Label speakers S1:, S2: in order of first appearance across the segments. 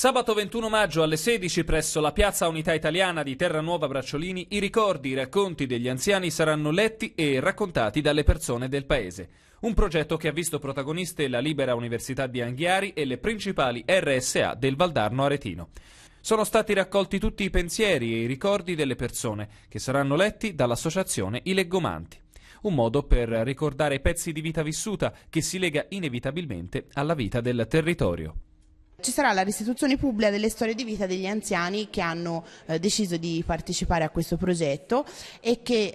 S1: Sabato 21 maggio alle 16 presso la Piazza Unità Italiana di Terranuova Bracciolini i ricordi, i racconti degli anziani saranno letti e raccontati dalle persone del paese. Un progetto che ha visto protagoniste la Libera Università di Anghiari e le principali RSA del Valdarno Aretino. Sono stati raccolti tutti i pensieri e i ricordi delle persone che saranno letti dall'associazione I Leggomanti. Un modo per ricordare pezzi di vita vissuta che si lega inevitabilmente alla vita del territorio.
S2: Ci sarà la restituzione pubblica delle storie di vita degli anziani che hanno eh, deciso di partecipare a questo progetto e che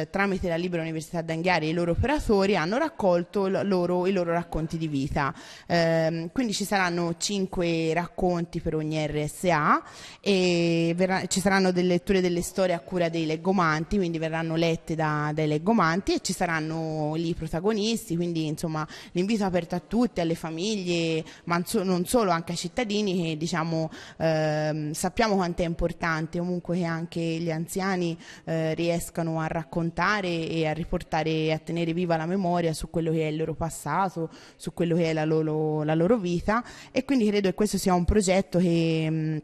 S2: eh, tramite la Libera Università d'Anghiari e i loro operatori hanno raccolto loro, i loro racconti di vita. Eh, quindi ci saranno cinque racconti per ogni RSA e verrà, ci saranno delle letture delle storie a cura dei leggomanti, quindi verranno lette da, dai leggomanti e ci saranno lì i protagonisti, quindi insomma l'invito è aperto a tutti, alle famiglie, ma non solo, anche ai cittadini che diciamo, ehm, sappiamo quanto è importante comunque che anche gli anziani eh, riescano a raccontare e a riportare e a tenere viva la memoria su quello che è il loro passato, su quello che è la loro, la loro vita e quindi credo che questo sia un progetto che... Mh, mm,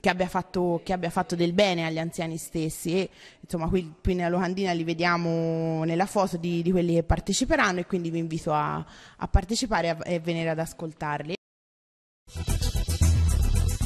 S2: che abbia, fatto, che abbia fatto, del bene agli anziani stessi e insomma qui, qui nella locandina li vediamo nella foto di, di, quelli che parteciperanno e quindi vi invito a, a partecipare e, a, e venire ad ascoltarli.